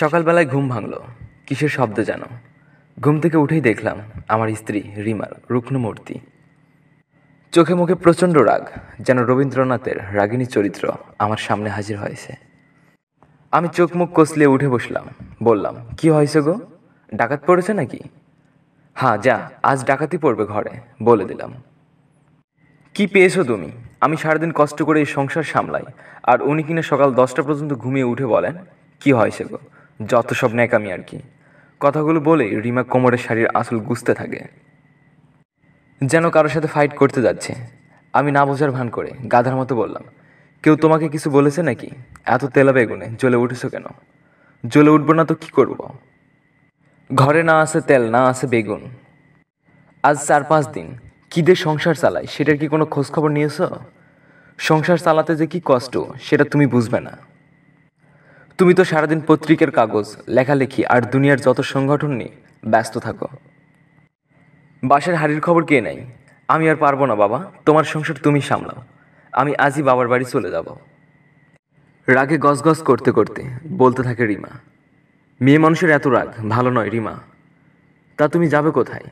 সকালবেলায় ঘুম ভাঙল কিসের শব্দ যেন ঘুম থেকে উঠেই দেখলাম আমার স্ত্রী রিমার রুগ্নমূর্তি চোখে মুখে প্রচণ্ড রাগ যেন রবীন্দ্রনাথের রাগিনী চরিত্র আমার সামনে হাজির হয়েছে আমি চোখ মুখ কষলিয়ে উঠে বসলাম বললাম কি হয়েছে গো ডাকাত পড়েছে নাকি হ্যাঁ যা আজ ডাকাতি পড়বে ঘরে বলে দিলাম কি পেয়েছো তুমি আমি সারাদিন কষ্ট করে এই সংসার সামলাই আর উনি কিনা সকাল দশটা পর্যন্ত ঘুমিয়ে উঠে বলেন কি হয়েছে গো যত সব ন্যাকামি আর কি কথাগুলো বলেই রিমা কোমরের শাড়ির আসল গুঁজতে থাকে যেন কারোর সাথে ফাইট করতে যাচ্ছে আমি না বোঝার ভান করে গাধার মতো বললাম কেউ তোমাকে কিছু বলেছে নাকি এত তেলা বেগুনে জ্বলে উঠেছো কেন জ্বলে উঠবো না তো কি করব। ঘরে না আছে তেল না আছে বেগুন আজ চার পাঁচ দিন কী দিয়ে সংসার চালায় সেটার কি কোনো খোঁজখবর নিয়েছ সংসার চালাতে যে কি কষ্ট সেটা তুমি বুঝবে না তুমি তো সারাদিন পত্রিকার কাগজ লেখালেখি আর দুনিয়ার যত সংগঠন নিয়ে ব্যস্ত থাকো বাসার হাড়ির খবর কে নাই আমি আর পারবো না বাবা তোমার সংসার তুমি সামলাও আমি আজই বাবার বাড়ি চলে যাব রাগে গজগজ করতে করতে বলতে থাকে রিমা মেয়ে মানুষের এত রাগ ভালো নয় রিমা তা তুমি যাবে কোথায়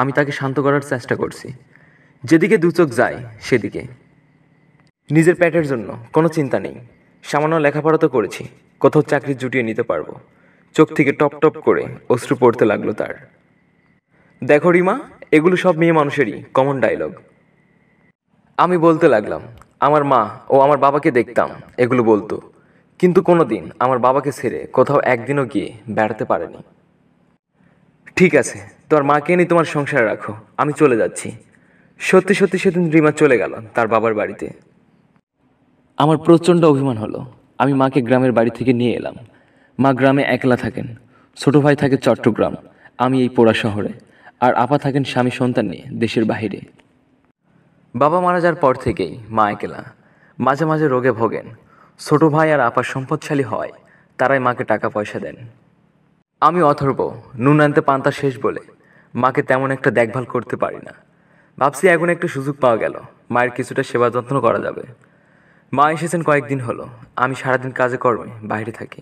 আমি তাকে শান্ত করার চেষ্টা করছি যেদিকে দু চোখ যায় সেদিকে নিজের পেটের জন্য কোনো চিন্তা নেই সামান্য লেখাপড়া তো করেছি কোথাও চাকরি জুটিয়ে নিতে পারবো চোখ থেকে টপ টপ করে অশ্রু পড়তে লাগলো তার দেখো রিমা এগুলো সব মেয়ে মানুষেরই কমন ডায়লগ আমি বলতে লাগলাম আমার মা ও আমার বাবাকে দেখতাম এগুলো বলতো কিন্তু কোনো দিন আমার বাবাকে ছেড়ে কোথাও একদিনও গিয়ে বেড়াতে পারেনি ঠিক আছে তোমার মাকে নিয়ে তোমার সংসারে রাখো আমি চলে যাচ্ছি সত্যি সত্যি সেদিন রিমা চলে গেল তার বাবার বাড়িতে আমার প্রচণ্ড অভিমান হলো আমি মাকে গ্রামের বাড়ি থেকে নিয়ে এলাম মা গ্রামে একলা থাকেন ছোটো ভাই থাকে চট্টগ্রাম আমি এই পোড়া শহরে আর আপা থাকেন স্বামী সন্তান নিয়ে দেশের বাহিরে বাবা মারা যাওয়ার পর থেকেই মা একলা মাঝে মাঝে রোগে ভোগেন ছোট ভাই আর আপা সম্পদশালী হয় তারাই মাকে টাকা পয়সা দেন আমি অথর্ব নুন আনতে পান্তা শেষ বলে মাকে তেমন একটা দেখভাল করতে পারি না ভাবছি এখন একটা সুযোগ পাওয়া গেল মায়ের কিছুটা সেবা যত্ন করা যাবে মা এসেছেন কয়েকদিন হলো আমি সারাদিন কাজে কর্মে বাইরে থাকি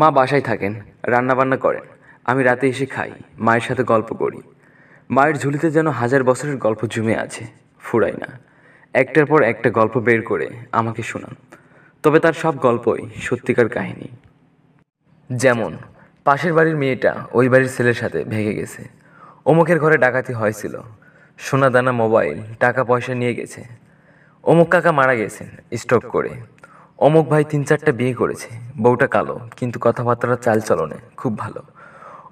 মা বাসায় থাকেন রান্নাবান্না করেন আমি রাতে এসে খাই মায়ের সাথে গল্প করি মায়ের ঝুলিতে যেন হাজার বছরের গল্প জুমে আছে ফুরাই না একটার পর একটা গল্প বের করে আমাকে শোনান তবে তার সব গল্পই সত্যিকার কাহিনী যেমন পাশের বাড়ির মেয়েটা ওই বাড়ির ছেলের সাথে ভেঙে গেছে অমুকের ঘরে ডাকাতি হয়েছিল সোনাদানা মোবাইল টাকা পয়সা নিয়ে গেছে অমুক কাকা মারা গেছেন স্ট্রোক করে অমুক ভাই তিন চারটা বিয়ে করেছে বউটা কালো কিন্তু কথাবার্তাটা চাল চলনে খুব ভালো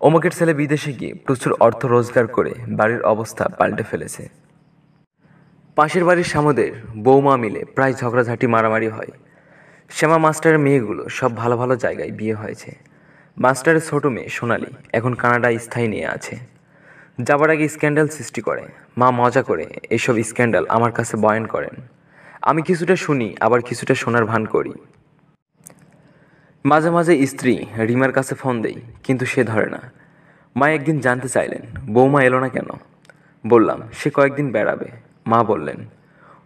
অমুকের ছেলে বিদেশে গিয়ে প্রচুর অর্থ রোজগার করে বাড়ির অবস্থা পাল্টে ফেলেছে পাশের বাড়ির সামদের বৌমা মিলে প্রায় ঝগড়াঝাটি মারামারি হয় শ্যামা মাস্টারের মেয়েগুলো সব ভালো ভালো জায়গায় বিয়ে হয়েছে মাস্টারের ছোটো মেয়ে সোনালি এখন কানাডায় স্থায়ী নিয়ে আছে যাবার আগে স্ক্যান্ডাল সৃষ্টি করে মা মজা করে এসব স্ক্যান্ডাল আমার কাছে বয়ান করেন আমি কিছুটা শুনি আবার কিছুটা শোনার ভান করি মাঝে মাঝে স্ত্রী রিমার কাছে ফোন দেই কিন্তু সে ধরে না মা একদিন জানতে চাইলেন বৌমা এলো না কেন বললাম সে কয়েকদিন বেড়াবে মা বললেন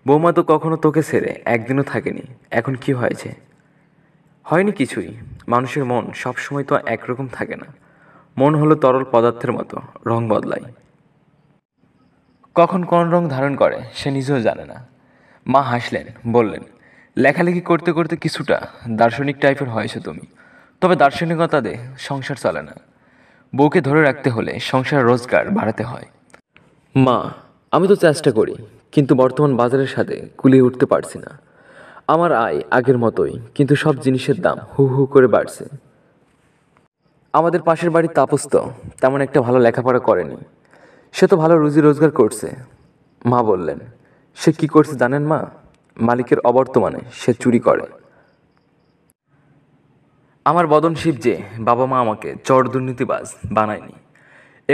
বৌমা তো কখনো তোকে ছেড়ে একদিনও থাকেনি এখন কি হয়েছে হয়নি কিছুই মানুষের মন সবসময় তো একরকম থাকে না মন হলো তরল পদার্থের মতো রং বদলায় কখন কোন রং ধারণ করে সে নিজেও জানে না মা হাসলেন বললেন লেখালেখি করতে করতে কিছুটা দার্শনিক টাইপের হয়েছে তুমি তবে দে সংসার চলে না বউকে ধরে রাখতে হলে সংসার রোজগার বাড়াতে হয় মা আমি তো চেষ্টা করি কিন্তু বর্তমান বাজারের সাথে কুলিয়ে উঠতে পারছি না আমার আয় আগের মতোই কিন্তু সব জিনিসের দাম হু হু করে বাড়ছে আমাদের পাশের বাড়ির তাপস তো তেমন একটা ভালো লেখাপড়া করেনি সে তো ভালো রুজি রোজগার করছে মা বললেন সে কি করছে জানেন মা মালিকের অবর্তমানে সে চুরি করে আমার বদন শিব যে বাবা মা আমাকে চর দুর্নীতিবাজ বানায়নি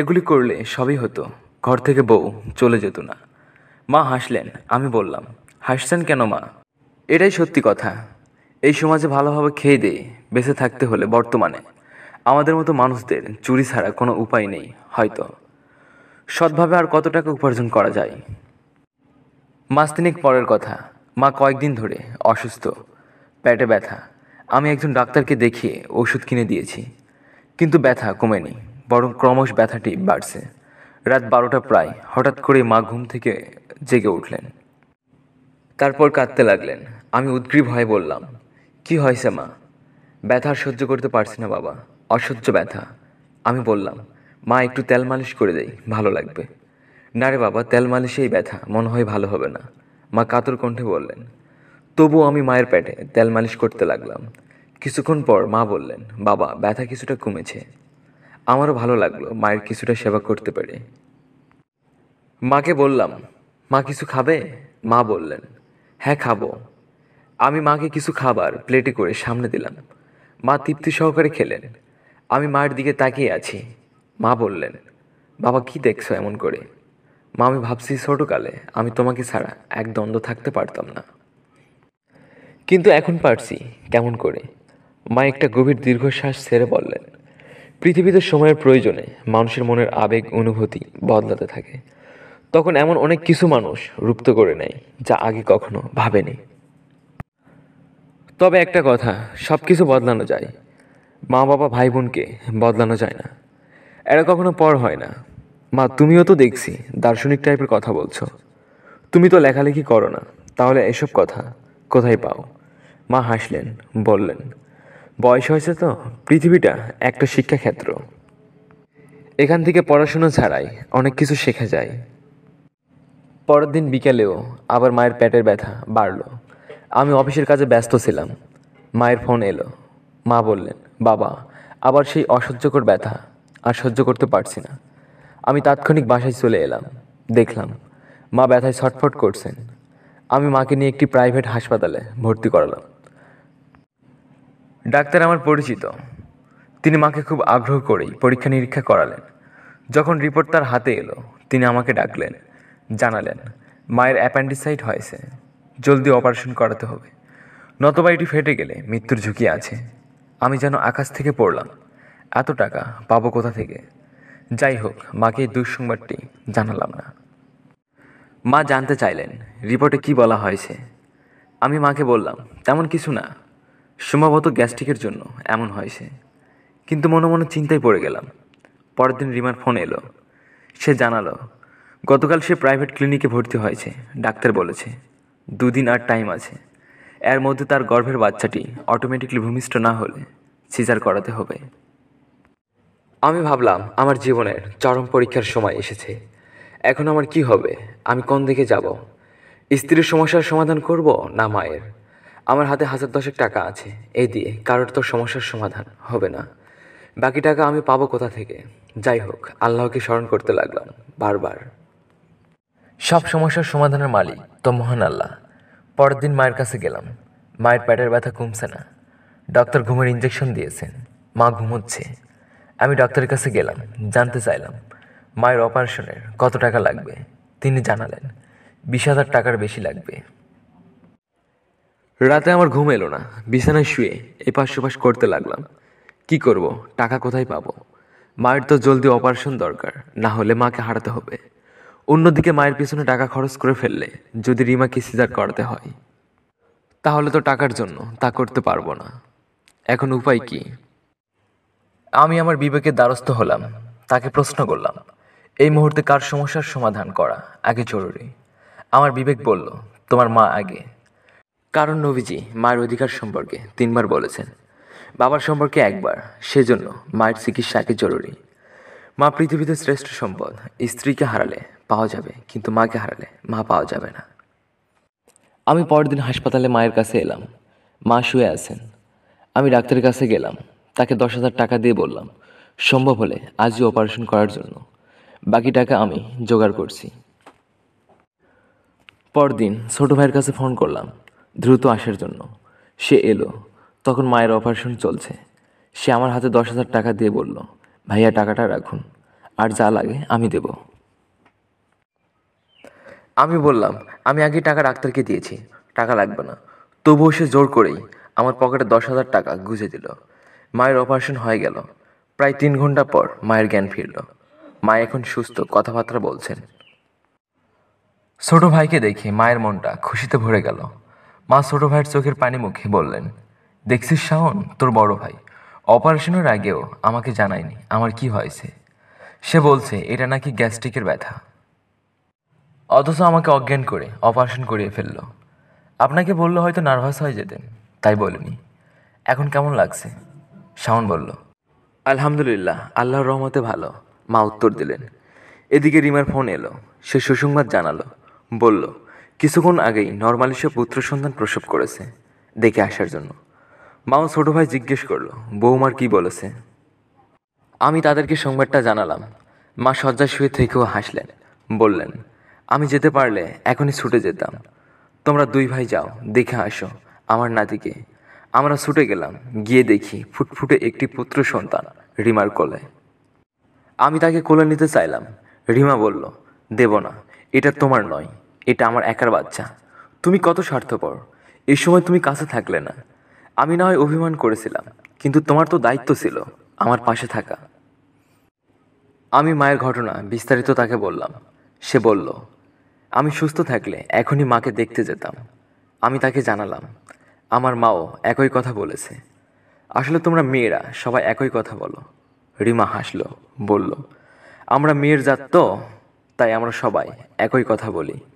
এগুলি করলে সবই হতো ঘর থেকে বউ চলে যেত না মা হাসলেন আমি বললাম হাসছেন কেন মা এটাই সত্যি কথা এই সমাজে ভালোভাবে খেয়ে দিয়ে বেঁচে থাকতে হলে বর্তমানে আমাদের মতো মানুষদের চুরি ছাড়া কোনো উপায় নেই হয়তো সৎভাবে আর কত টাকা উপার্জন করা যায় মাস পরের কথা মা কয়েকদিন ধরে অসুস্থ পেটে ব্যথা আমি একজন ডাক্তারকে দেখিয়ে ওষুধ কিনে দিয়েছি কিন্তু ব্যথা কমেনি বরং ক্রমশ ব্যথাটি বাড়ছে রাত বারোটা প্রায় হঠাৎ করে মা ঘুম থেকে জেগে উঠলেন তারপর কাঁদতে লাগলেন আমি উদ্গ্রীব হয়ে বললাম কি হয়েছে মা ব্যথা সহ্য করতে পারছি না বাবা অসহ্য ব্যথা আমি বললাম মা একটু তেল মালিশ করে দেয় ভালো লাগবে না রে বাবা তেল মালিশেই ব্যথা মনে হয় ভালো হবে না মা কাতর কণ্ঠে বললেন তবু আমি মায়ের পেটে তেল মালিশ করতে লাগলাম কিছুক্ষণ পর মা বললেন বাবা ব্যথা কিছুটা কমেছে আমারও ভালো লাগলো মায়ের কিছুটা সেবা করতে পেরে মাকে বললাম মা কিছু খাবে মা বললেন হ্যাঁ খাবো আমি মাকে কিছু খাবার প্লেটে করে সামনে দিলাম মা তৃপ্তি সহকারে খেলেন আমি মায়ের দিকে তাকিয়ে আছি মা বললেন বাবা কি দেখছো এমন করে মা আমি ভাবছি ছোটোকালে আমি তোমাকে ছাড়া এক দ্বন্দ্ব থাকতে পারতাম না কিন্তু এখন পারছি কেমন করে মা একটা গভীর দীর্ঘশ্বাস ছেড়ে বললেন পৃথিবীতে সময়ের প্রয়োজনে মানুষের মনের আবেগ অনুভূতি বদলাতে থাকে তখন এমন অনেক কিছু মানুষ রুপ্ত করে নেয় যা আগে কখনো ভাবেনি তবে একটা কথা সব কিছু বদলানো যায় মা বাবা ভাই বোনকে বদলানো যায় না এরা কখনো পর হয় না মা তুমিও তো দেখছি দার্শনিক টাইপের কথা বলছো তুমি তো লেখালেখি করো না তাহলে এসব কথা কোথায় পাও মা হাসলেন বললেন বয়স হয়েছে তো পৃথিবীটা একটা শিক্ষাক্ষেত্র এখান থেকে পড়াশুনো ছাড়াই অনেক কিছু শেখা যায় পরের দিন বিকেলেও আবার মায়ের পেটের ব্যথা বাড়লো আমি অফিসের কাজে ব্যস্ত ছিলাম মায়ের ফোন এলো মা বললেন বাবা আবার সেই অসহ্যকর ব্যথা আর সহ্য করতে পারছি না আমি তাৎক্ষণিক বাসায় চলে এলাম দেখলাম মা ব্যথায় ছটফট করছেন আমি মাকে নিয়ে একটি প্রাইভেট হাসপাতালে ভর্তি করালাম ডাক্তার আমার পরিচিত তিনি মাকে খুব আগ্রহ করেই পরীক্ষা নিরীক্ষা করালেন যখন রিপোর্ট তার হাতে এলো তিনি আমাকে ডাকলেন জানালেন মায়ের অ্যাপেন্ডিসাইট হয়েছে জলদি অপারেশন করাতে হবে নতবা এটি ফেটে গেলে মৃত্যুর ঝুঁকি আছে আমি যেন আকাশ থেকে পড়লাম এত টাকা পাবো কোথা থেকে যাই হোক মাকে দুঃসংবাদটি জানালাম না মা জানতে চাইলেন রিপোর্টে কি বলা হয়েছে আমি মাকে বললাম তেমন কিছু না সম্ভবত গ্যাস্ট্রিকের জন্য এমন হয়েছে কিন্তু মনে মনে চিন্তায় পড়ে গেলাম পরের দিন রিমার ফোন এলো সে জানালো গতকাল সে প্রাইভেট ক্লিনিকে ভর্তি হয়েছে ডাক্তার বলেছে দুদিন আর টাইম আছে এর মধ্যে তার গর্ভের বাচ্চাটি অটোমেটিকলি ভূমিষ্ঠ না হলে সিজার করাতে হবে আমি ভাবলাম আমার জীবনের চরম পরীক্ষার সময় এসেছে এখন আমার কি হবে আমি কোন দিকে যাব স্ত্রীর সমস্যার সমাধান করব না মায়ের আমার হাতে হাজার দশেক টাকা আছে এই দিয়ে কারোর তো সমস্যার সমাধান হবে না বাকি টাকা আমি পাবো কোথা থেকে যাই হোক আল্লাহকে স্মরণ করতে লাগলাম বারবার সব সমস্যার সমাধানের মালিক তো মহান আল্লাহ পরের দিন মায়ের কাছে গেলাম মায়ের পেটের ব্যথা কমছে না ডক্টর ঘুমের ইঞ্জেকশন দিয়েছেন মা ঘুমোচ্ছে আমি ডক্টরের কাছে গেলাম জানতে চাইলাম মায়ের অপারেশনের কত টাকা লাগবে তিনি জানালেন বিশ হাজার টাকার বেশি লাগবে রাতে আমার ঘুম এলো না বিছানায় শুয়ে এপাশ ওপাশ করতে লাগলাম কি করব টাকা কোথায় পাবো মায়ের তো জলদি অপারেশন দরকার না হলে মাকে হারাতে হবে অন্যদিকে মায়ের পিছনে টাকা খরচ করে ফেললে যদি রিমাকে সিজার করাতে হয় তাহলে তো টাকার জন্য তা করতে পারবো না এখন উপায় কী আমি আমার বিবেকের দ্বারস্থ হলাম তাকে প্রশ্ন করলাম এই মুহূর্তে কার সমস্যার সমাধান করা আগে জরুরি আমার বিবেক বলল তোমার মা আগে কারণ নবীজি মায়ের অধিকার সম্পর্কে তিনবার বলেছেন বাবার সম্পর্কে একবার সেজন্য মায়ের চিকিৎসা আগে জরুরি মা পৃথিবীতে শ্রেষ্ঠ সম্পদ স্ত্রীকে হারালে পাওয়া যাবে কিন্তু মাকে হারালে মা পাওয়া যাবে না আমি পরদিন হাসপাতালে মায়ের কাছে এলাম মা শুয়ে আছেন আমি ডাক্তারের কাছে গেলাম তাকে দশ হাজার টাকা দিয়ে বললাম সম্ভব হলে আজই অপারেশন করার জন্য বাকি টাকা আমি জোগাড় করছি পরদিন ছোটো ভাইয়ের কাছে ফোন করলাম দ্রুত আসার জন্য সে এলো তখন মায়ের অপারেশন চলছে সে আমার হাতে দশ হাজার টাকা দিয়ে বলল ভাইয়া টাকাটা রাখুন আর যা লাগে আমি দেব আমি বললাম আমি আগে টাকা ডাক্তারকে দিয়েছি টাকা লাগবে না তবুও সে জোর করেই আমার পকেটে দশ হাজার টাকা গুঁজে দিল মায়ের অপারেশন হয়ে গেল প্রায় তিন ঘন্টা পর মায়ের জ্ঞান ফিরল মা এখন সুস্থ কথাবার্তা বলছেন ছোট ভাইকে দেখে মায়ের মনটা খুশিতে ভরে গেল মা ছোট ভাইয়ের চোখের পানি মুখে বললেন দেখছিস শাওন তোর বড় ভাই অপারেশনের আগেও আমাকে জানায়নি আমার কি হয়েছে সে বলছে এটা নাকি গ্যাস্ট্রিকের ব্যথা অথচ আমাকে অজ্ঞান করে অপারেশন করিয়ে ফেলল আপনাকে বললে হয়তো নার্ভাস হয়ে যেতেন তাই বলিনি এখন কেমন লাগছে শাওন বলল আলহামদুলিল্লাহ আল্লাহর রহমতে ভালো মা উত্তর দিলেন এদিকে রিমার ফোন এলো সে সুসংবাদ জানালো বলল কিছুক্ষণ আগেই নর্মালি সে পুত্র সন্তান প্রসব করেছে দেখে আসার জন্য মাও ছোট ভাই জিজ্ঞেস করলো বৌমার কি বলেছে আমি তাদেরকে সংবাদটা জানালাম মা শয্যা শুয়ে থেকেও হাসলেন বললেন আমি যেতে পারলে এখনই ছুটে যেতাম তোমরা দুই ভাই যাও দেখে আসো আমার নাতিকে আমরা ছুটে গেলাম গিয়ে দেখি ফুটফুটে একটি পুত্র সন্তান রিমার কোলে আমি তাকে কোলে নিতে চাইলাম রিমা বলল দেব না এটা তোমার নয় এটা আমার একার বাচ্চা তুমি কত স্বার্থপর এই সময় তুমি কাছে থাকলে না আমি না হয় অভিমান করেছিলাম কিন্তু তোমার তো দায়িত্ব ছিল আমার পাশে থাকা আমি মায়ের ঘটনা বিস্তারিত তাকে বললাম সে বলল আমি সুস্থ থাকলে এখনই মাকে দেখতে যেতাম আমি তাকে জানালাম আমার মাও একই কথা বলেছে আসলে তোমরা মেয়েরা সবাই একই কথা বলো রিমা হাসল বলল আমরা মেয়ের জাত তো তাই আমরা সবাই একই কথা বলি